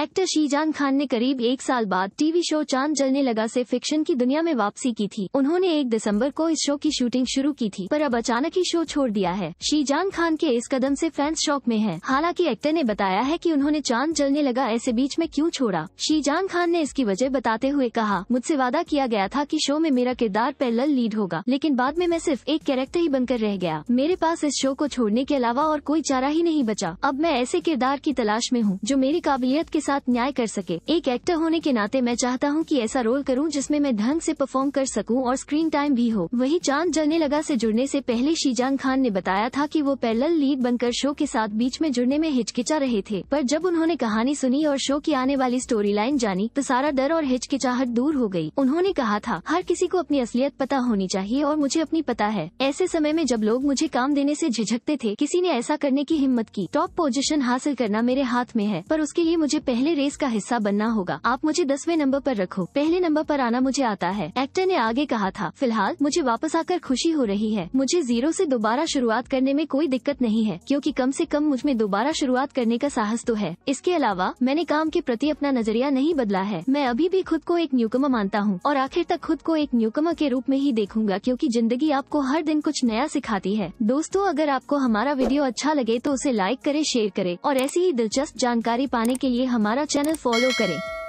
Actor Sheezan Khan ने करीब एक साल बाद टीवी शो चांद जलने लगा से फिक्शन की दुनिया में वापसी की थी उन्होंने एक दिसंबर को इस शो की शूटिंग शुरू की थी पर अब अचानक ही शो छोड़ दिया है शीजान खान के इस कदम से फैंस शौक में हैं। हालांकि एक्टर ने बताया है कि उन्होंने चांद जलने लगा ऐसे बीच में क्यूँ छोड़ा शीजान खान ने इसकी वजह बताते हुए कहा मुझसे वादा किया गया था की शो में मेरा किरदार पैरल लीड होगा लेकिन बाद में मैं सिर्फ एक कैरेक्टर ही बनकर रह गया मेरे पास इस शो को छोड़ने के अलावा और कोई चारा ही नहीं बचा अब मैं ऐसे किरदार की तलाश में हूँ जो मेरी काबिलियत के साथ न्याय कर सके एक एक्टर होने के नाते मैं चाहता हूँ की ऐसा रोल करूँ जिसमे मैं ढंग ऐसी परफॉर्म कर सकूँ और स्क्रीन टाइम भी हो वही चांद जलने लगा ऐसी जुड़ने ऐसी पहले शीजान खान ने बताया था की वो पैरल लीड बनकर शो के साथ बीच में जुड़ने में हिचकिचा रहे थे पर जब उन्होंने कहानी सुनी और शो की आने वाली स्टोरी लाइन जानी तो सारा डर और हिचकिचाहट दूर हो गई। उन्होंने कहा था हर किसी को अपनी असलियत पता होनी चाहिए और मुझे अपनी पता है ऐसे समय में जब लोग मुझे काम देने से झिझकते थे किसी ने ऐसा करने की हिम्मत की टॉप पोजीशन हासिल करना मेरे हाथ में है पर उसके लिए मुझे पहले पहले रेस का हिस्सा बनना होगा आप मुझे दसवें नंबर पर रखो पहले नंबर पर आना मुझे आता है एक्टर ने आगे कहा था फिलहाल मुझे वापस आकर खुशी हो रही है मुझे जीरो से दोबारा शुरुआत करने में कोई दिक्कत नहीं है क्योंकि कम से कम मुझ में दोबारा शुरुआत करने का साहस तो है इसके अलावा मैंने काम के प्रति अपना नजरिया नहीं बदला है मैं अभी भी खुद को एक न्यूकमा मानता हूँ और आखिर तक खुद को एक न्यूकमा के रूप में ही देखूंगा क्योंकि जिंदगी आपको हर दिन कुछ नया सिखाती है दोस्तों अगर आपको हमारा वीडियो अच्छा लगे तो उसे लाइक करे शेयर करे और ऐसी ही दिलचस्प जानकारी पाने के लिए हमारे हमारा चैनल फॉलो करें